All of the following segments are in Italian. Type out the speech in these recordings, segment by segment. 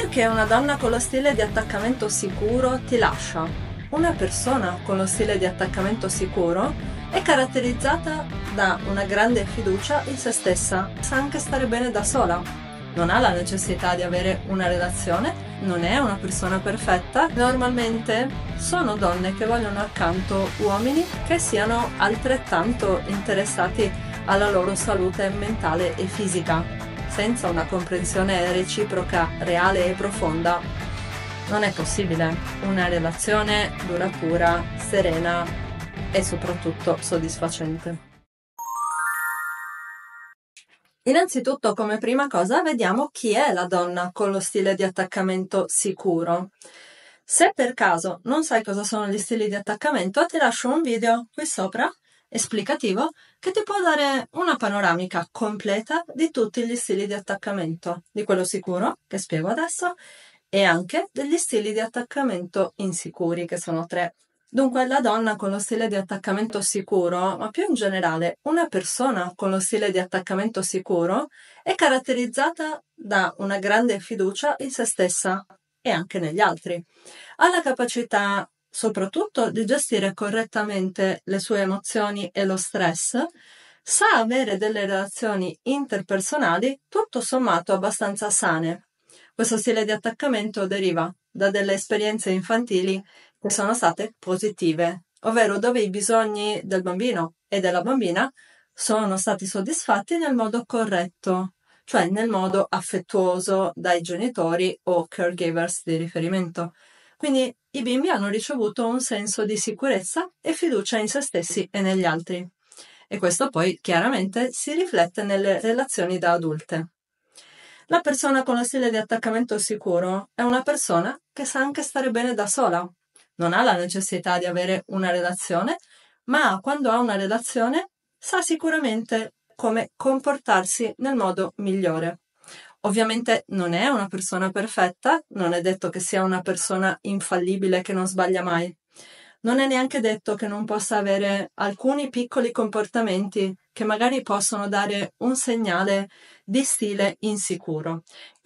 Perché una donna con lo stile di attaccamento sicuro ti lascia? Una persona con lo stile di attaccamento sicuro è caratterizzata da una grande fiducia in se stessa, sa anche stare bene da sola, non ha la necessità di avere una relazione, non è una persona perfetta. Normalmente sono donne che vogliono accanto uomini che siano altrettanto interessati alla loro salute mentale e fisica senza una comprensione reciproca, reale e profonda, non è possibile una relazione duratura, serena e soprattutto soddisfacente. Innanzitutto, come prima cosa, vediamo chi è la donna con lo stile di attaccamento sicuro. Se per caso non sai cosa sono gli stili di attaccamento, ti lascio un video qui sopra esplicativo che ti può dare una panoramica completa di tutti gli stili di attaccamento, di quello sicuro che spiego adesso e anche degli stili di attaccamento insicuri che sono tre. Dunque la donna con lo stile di attaccamento sicuro, ma più in generale una persona con lo stile di attaccamento sicuro, è caratterizzata da una grande fiducia in se stessa e anche negli altri. Ha la capacità soprattutto di gestire correttamente le sue emozioni e lo stress, sa avere delle relazioni interpersonali tutto sommato abbastanza sane. Questo stile di attaccamento deriva da delle esperienze infantili che sono state positive, ovvero dove i bisogni del bambino e della bambina sono stati soddisfatti nel modo corretto, cioè nel modo affettuoso dai genitori o caregivers di riferimento. Quindi i bimbi hanno ricevuto un senso di sicurezza e fiducia in se stessi e negli altri. E questo poi chiaramente si riflette nelle relazioni da adulte. La persona con lo stile di attaccamento sicuro è una persona che sa anche stare bene da sola. Non ha la necessità di avere una relazione, ma quando ha una relazione sa sicuramente come comportarsi nel modo migliore. Ovviamente non è una persona perfetta, non è detto che sia una persona infallibile che non sbaglia mai. Non è neanche detto che non possa avere alcuni piccoli comportamenti che magari possono dare un segnale di stile insicuro,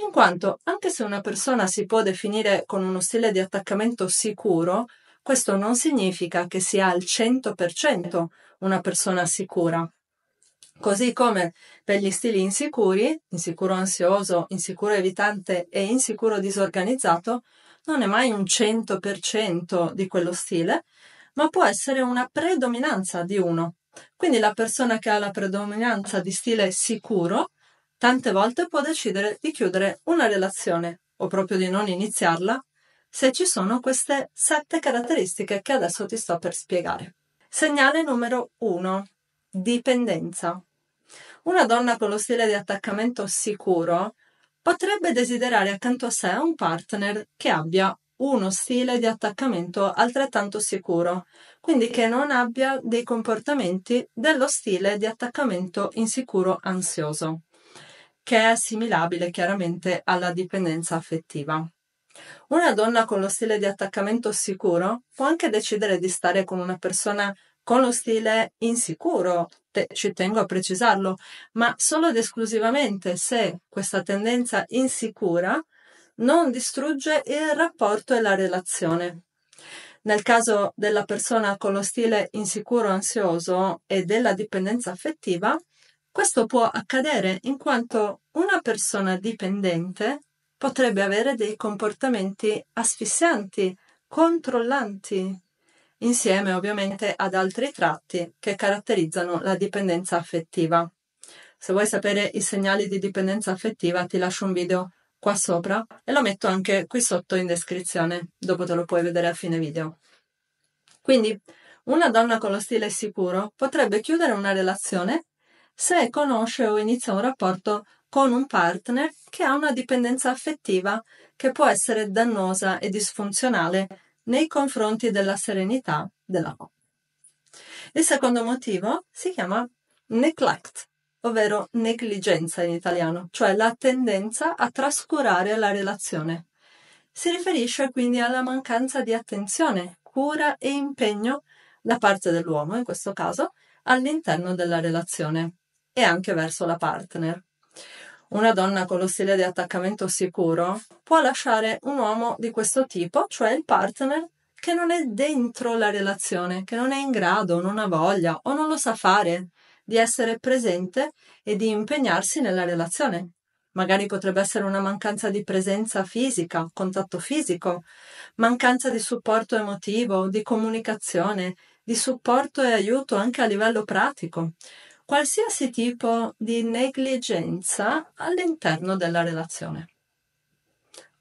in quanto anche se una persona si può definire con uno stile di attaccamento sicuro, questo non significa che sia al 100% una persona sicura. Così come per gli stili insicuri, insicuro ansioso, insicuro evitante e insicuro disorganizzato, non è mai un 100% di quello stile, ma può essere una predominanza di uno. Quindi la persona che ha la predominanza di stile sicuro, tante volte può decidere di chiudere una relazione o proprio di non iniziarla se ci sono queste sette caratteristiche che adesso ti sto per spiegare. Segnale numero 1. Dipendenza. Una donna con lo stile di attaccamento sicuro potrebbe desiderare accanto a sé un partner che abbia uno stile di attaccamento altrettanto sicuro, quindi che non abbia dei comportamenti dello stile di attaccamento insicuro ansioso, che è assimilabile chiaramente alla dipendenza affettiva. Una donna con lo stile di attaccamento sicuro può anche decidere di stare con una persona con lo stile insicuro, te, ci tengo a precisarlo, ma solo ed esclusivamente se questa tendenza insicura non distrugge il rapporto e la relazione. Nel caso della persona con lo stile insicuro ansioso e della dipendenza affettiva, questo può accadere in quanto una persona dipendente potrebbe avere dei comportamenti asfissianti, controllanti, insieme ovviamente ad altri tratti che caratterizzano la dipendenza affettiva. Se vuoi sapere i segnali di dipendenza affettiva ti lascio un video qua sopra e lo metto anche qui sotto in descrizione, dopo te lo puoi vedere a fine video. Quindi una donna con lo stile sicuro potrebbe chiudere una relazione se conosce o inizia un rapporto con un partner che ha una dipendenza affettiva che può essere dannosa e disfunzionale nei confronti della serenità della coppia. Il secondo motivo si chiama neglect, ovvero negligenza in italiano, cioè la tendenza a trascurare la relazione. Si riferisce quindi alla mancanza di attenzione, cura e impegno da parte dell'uomo, in questo caso, all'interno della relazione e anche verso la partner una donna con lo stile di attaccamento sicuro può lasciare un uomo di questo tipo, cioè il partner che non è dentro la relazione, che non è in grado, non ha voglia o non lo sa fare di essere presente e di impegnarsi nella relazione. Magari potrebbe essere una mancanza di presenza fisica, contatto fisico, mancanza di supporto emotivo, di comunicazione, di supporto e aiuto anche a livello pratico qualsiasi tipo di negligenza all'interno della relazione.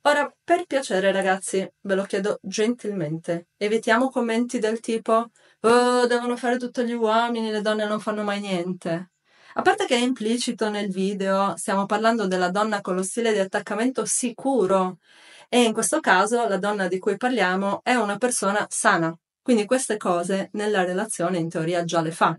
Ora, per piacere ragazzi, ve lo chiedo gentilmente, evitiamo commenti del tipo oh, devono fare tutto gli uomini, le donne non fanno mai niente. A parte che è implicito nel video, stiamo parlando della donna con lo stile di attaccamento sicuro e in questo caso la donna di cui parliamo è una persona sana, quindi queste cose nella relazione in teoria già le fa.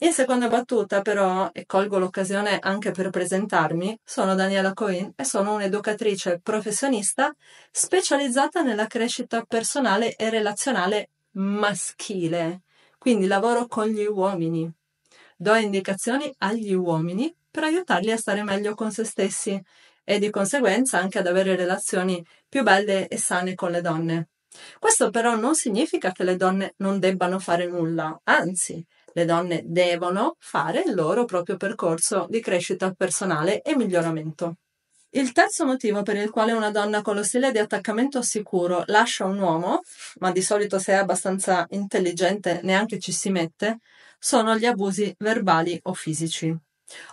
In seconda battuta, però, e colgo l'occasione anche per presentarmi, sono Daniela Cohen e sono un'educatrice professionista specializzata nella crescita personale e relazionale maschile. Quindi lavoro con gli uomini. Do indicazioni agli uomini per aiutarli a stare meglio con se stessi e di conseguenza anche ad avere relazioni più belle e sane con le donne. Questo però non significa che le donne non debbano fare nulla, anzi, le donne devono fare il loro proprio percorso di crescita personale e miglioramento. Il terzo motivo per il quale una donna con lo stile di attaccamento sicuro lascia un uomo, ma di solito se è abbastanza intelligente neanche ci si mette, sono gli abusi verbali o fisici.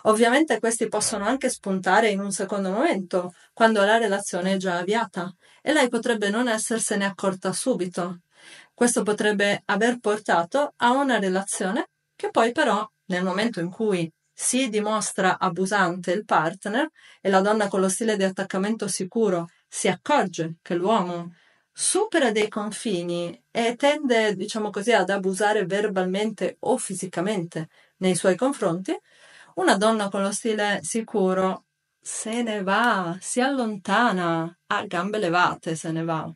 Ovviamente questi possono anche spuntare in un secondo momento, quando la relazione è già avviata, e lei potrebbe non essersene accorta subito. Questo potrebbe aver portato a una relazione che poi però nel momento in cui si dimostra abusante il partner e la donna con lo stile di attaccamento sicuro si accorge che l'uomo supera dei confini e tende, diciamo così, ad abusare verbalmente o fisicamente nei suoi confronti, una donna con lo stile sicuro se ne va, si allontana a gambe levate, se ne va.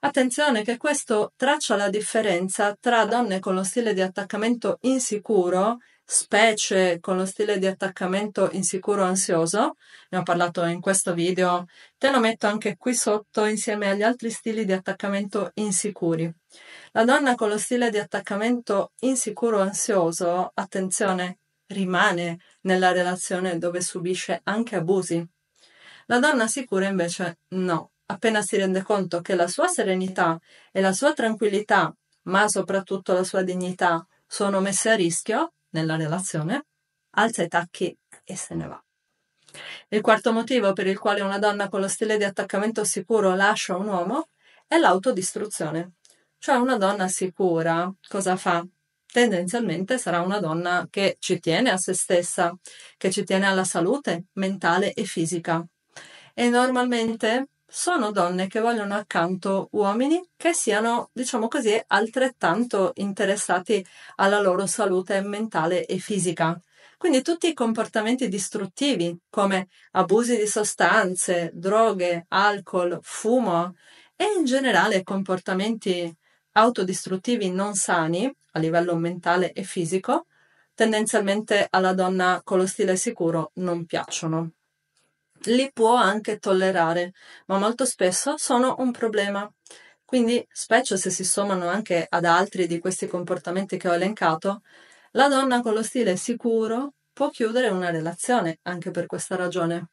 Attenzione che questo traccia la differenza tra donne con lo stile di attaccamento insicuro, specie con lo stile di attaccamento insicuro ansioso, ne ho parlato in questo video, te lo metto anche qui sotto insieme agli altri stili di attaccamento insicuri. La donna con lo stile di attaccamento insicuro ansioso, attenzione, rimane nella relazione dove subisce anche abusi. La donna sicura invece no, appena si rende conto che la sua serenità e la sua tranquillità, ma soprattutto la sua dignità, sono messe a rischio nella relazione, alza i tacchi e se ne va. Il quarto motivo per il quale una donna con lo stile di attaccamento sicuro lascia un uomo è l'autodistruzione. Cioè una donna sicura cosa fa? Tendenzialmente sarà una donna che ci tiene a se stessa, che ci tiene alla salute mentale e fisica. E normalmente sono donne che vogliono accanto uomini che siano, diciamo così, altrettanto interessati alla loro salute mentale e fisica. Quindi tutti i comportamenti distruttivi come abusi di sostanze, droghe, alcol, fumo e in generale comportamenti autodistruttivi non sani a livello mentale e fisico, tendenzialmente alla donna con lo stile sicuro non piacciono li può anche tollerare, ma molto spesso sono un problema. Quindi, specie se si sommano anche ad altri di questi comportamenti che ho elencato, la donna con lo stile sicuro può chiudere una relazione anche per questa ragione.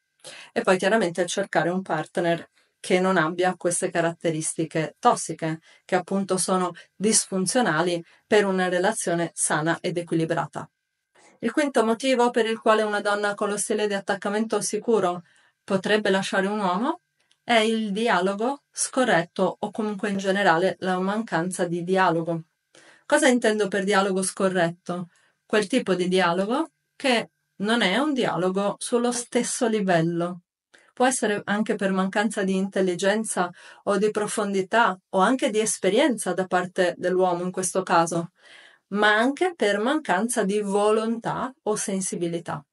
E poi chiaramente cercare un partner che non abbia queste caratteristiche tossiche, che appunto sono disfunzionali per una relazione sana ed equilibrata. Il quinto motivo per il quale una donna con lo stile di attaccamento sicuro potrebbe lasciare un uomo è il dialogo scorretto o comunque in generale la mancanza di dialogo. Cosa intendo per dialogo scorretto? Quel tipo di dialogo che non è un dialogo sullo stesso livello. Può essere anche per mancanza di intelligenza o di profondità o anche di esperienza da parte dell'uomo in questo caso, ma anche per mancanza di volontà o sensibilità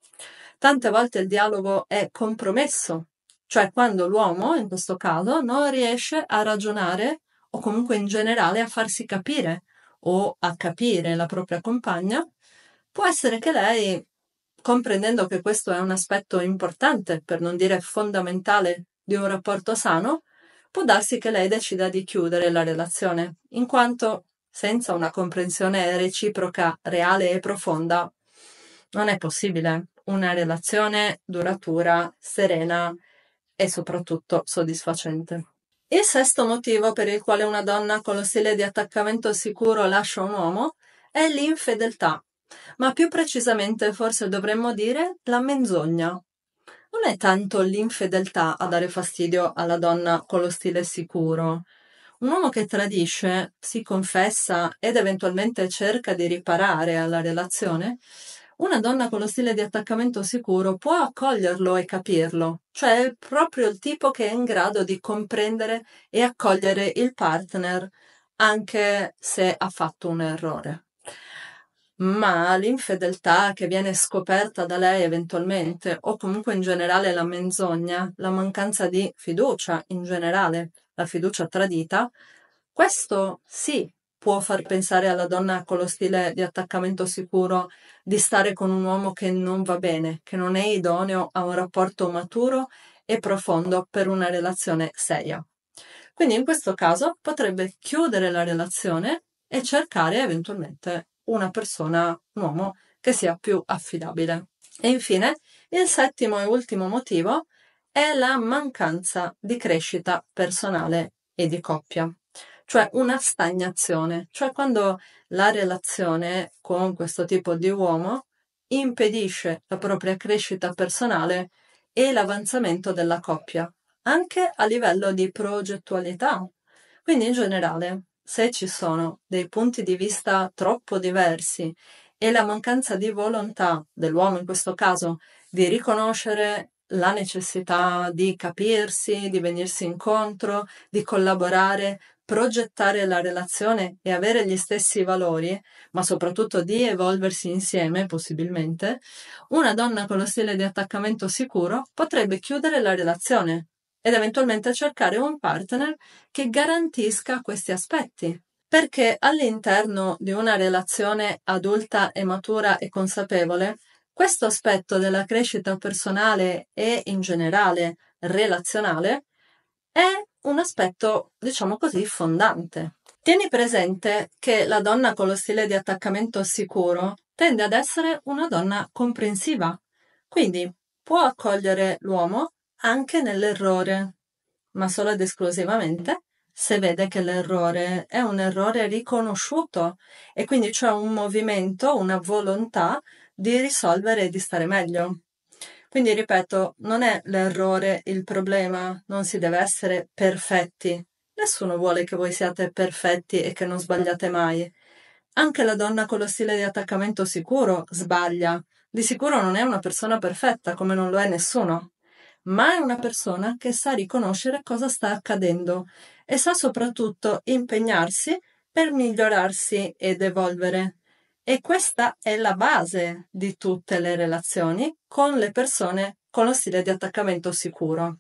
tante volte il dialogo è compromesso, cioè quando l'uomo, in questo caso, non riesce a ragionare o comunque in generale a farsi capire o a capire la propria compagna, può essere che lei, comprendendo che questo è un aspetto importante, per non dire fondamentale, di un rapporto sano, può darsi che lei decida di chiudere la relazione, in quanto senza una comprensione reciproca, reale e profonda, non è possibile una relazione duratura, serena e soprattutto soddisfacente. Il sesto motivo per il quale una donna con lo stile di attaccamento sicuro lascia un uomo è l'infedeltà, ma più precisamente forse dovremmo dire la menzogna. Non è tanto l'infedeltà a dare fastidio alla donna con lo stile sicuro, un uomo che tradisce, si confessa ed eventualmente cerca di riparare alla relazione una donna con lo stile di attaccamento sicuro può accoglierlo e capirlo, cioè è proprio il tipo che è in grado di comprendere e accogliere il partner anche se ha fatto un errore. Ma l'infedeltà che viene scoperta da lei eventualmente, o comunque in generale la menzogna, la mancanza di fiducia in generale, la fiducia tradita, questo sì può far pensare alla donna con lo stile di attaccamento sicuro di stare con un uomo che non va bene, che non è idoneo a un rapporto maturo e profondo per una relazione seria. Quindi in questo caso potrebbe chiudere la relazione e cercare eventualmente una persona, un uomo che sia più affidabile. E infine, il settimo e ultimo motivo è la mancanza di crescita personale e di coppia cioè una stagnazione, cioè quando la relazione con questo tipo di uomo impedisce la propria crescita personale e l'avanzamento della coppia, anche a livello di progettualità. Quindi in generale, se ci sono dei punti di vista troppo diversi e la mancanza di volontà dell'uomo in questo caso di riconoscere la necessità di capirsi, di venirsi incontro, di collaborare progettare la relazione e avere gli stessi valori, ma soprattutto di evolversi insieme possibilmente, una donna con lo stile di attaccamento sicuro potrebbe chiudere la relazione ed eventualmente cercare un partner che garantisca questi aspetti. Perché all'interno di una relazione adulta e matura e consapevole, questo aspetto della crescita personale e in generale relazionale è un aspetto, diciamo così, fondante. Tieni presente che la donna con lo stile di attaccamento sicuro tende ad essere una donna comprensiva, quindi può accogliere l'uomo anche nell'errore, ma solo ed esclusivamente se vede che l'errore è un errore riconosciuto e quindi c'è un movimento, una volontà di risolvere e di stare meglio. Quindi ripeto, non è l'errore il problema, non si deve essere perfetti. Nessuno vuole che voi siate perfetti e che non sbagliate mai. Anche la donna con lo stile di attaccamento sicuro sbaglia. Di sicuro non è una persona perfetta, come non lo è nessuno, ma è una persona che sa riconoscere cosa sta accadendo e sa soprattutto impegnarsi per migliorarsi ed evolvere. E questa è la base di tutte le relazioni con le persone con lo stile di attaccamento sicuro.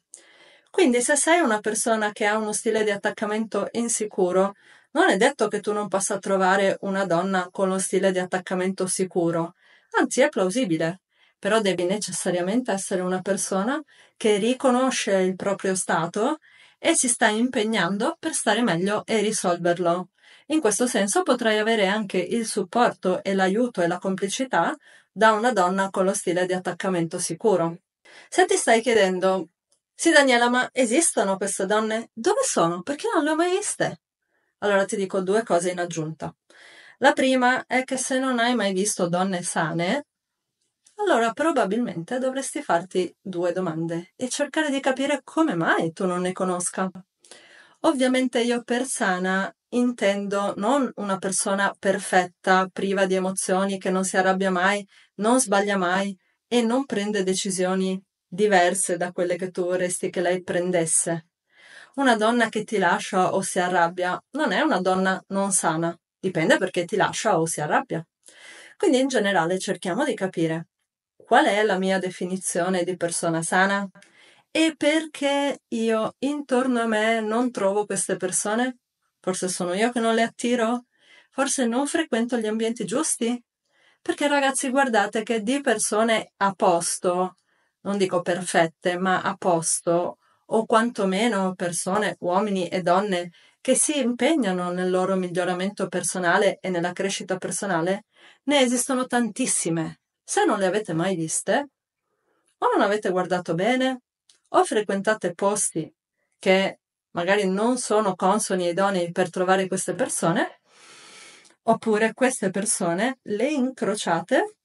Quindi se sei una persona che ha uno stile di attaccamento insicuro, non è detto che tu non possa trovare una donna con lo stile di attaccamento sicuro, anzi è plausibile, però devi necessariamente essere una persona che riconosce il proprio stato e si sta impegnando per stare meglio e risolverlo. In questo senso potrai avere anche il supporto e l'aiuto e la complicità da una donna con lo stile di attaccamento sicuro. Se ti stai chiedendo, sì Daniela, ma esistono queste donne? Dove sono? Perché non le ho mai viste? Allora ti dico due cose in aggiunta. La prima è che se non hai mai visto donne sane, allora probabilmente dovresti farti due domande e cercare di capire come mai tu non ne conosca. Ovviamente io per sana intendo non una persona perfetta, priva di emozioni, che non si arrabbia mai, non sbaglia mai e non prende decisioni diverse da quelle che tu vorresti che lei prendesse. Una donna che ti lascia o si arrabbia non è una donna non sana, dipende perché ti lascia o si arrabbia. Quindi in generale cerchiamo di capire qual è la mia definizione di persona sana, e perché io intorno a me non trovo queste persone? Forse sono io che non le attiro? Forse non frequento gli ambienti giusti? Perché ragazzi, guardate che di persone a posto, non dico perfette, ma a posto, o quantomeno persone, uomini e donne, che si impegnano nel loro miglioramento personale e nella crescita personale, ne esistono tantissime. Se non le avete mai viste, o non avete guardato bene, o frequentate posti che magari non sono consoni e idonei per trovare queste persone, oppure queste persone le incrociate,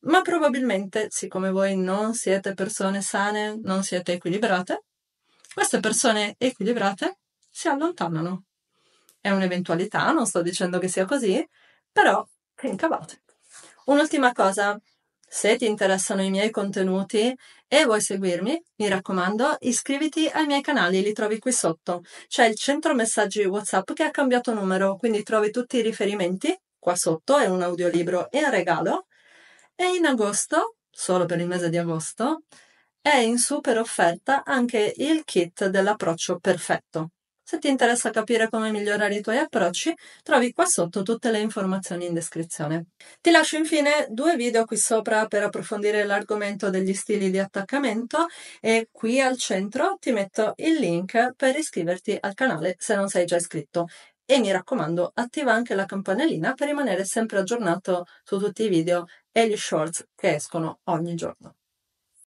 ma probabilmente, siccome voi non siete persone sane, non siete equilibrate, queste persone equilibrate si allontanano. È un'eventualità, non sto dicendo che sia così, però think about it. Un'ultima cosa se ti interessano i miei contenuti e vuoi seguirmi, mi raccomando, iscriviti ai miei canali, li trovi qui sotto. C'è il centro messaggi WhatsApp che ha cambiato numero, quindi trovi tutti i riferimenti qua sotto, è un audiolibro e un regalo. E in agosto, solo per il mese di agosto, è in super offerta anche il kit dell'approccio perfetto. Se ti interessa capire come migliorare i tuoi approcci, trovi qua sotto tutte le informazioni in descrizione. Ti lascio infine due video qui sopra per approfondire l'argomento degli stili di attaccamento e qui al centro ti metto il link per iscriverti al canale se non sei già iscritto. E mi raccomando, attiva anche la campanellina per rimanere sempre aggiornato su tutti i video e gli shorts che escono ogni giorno.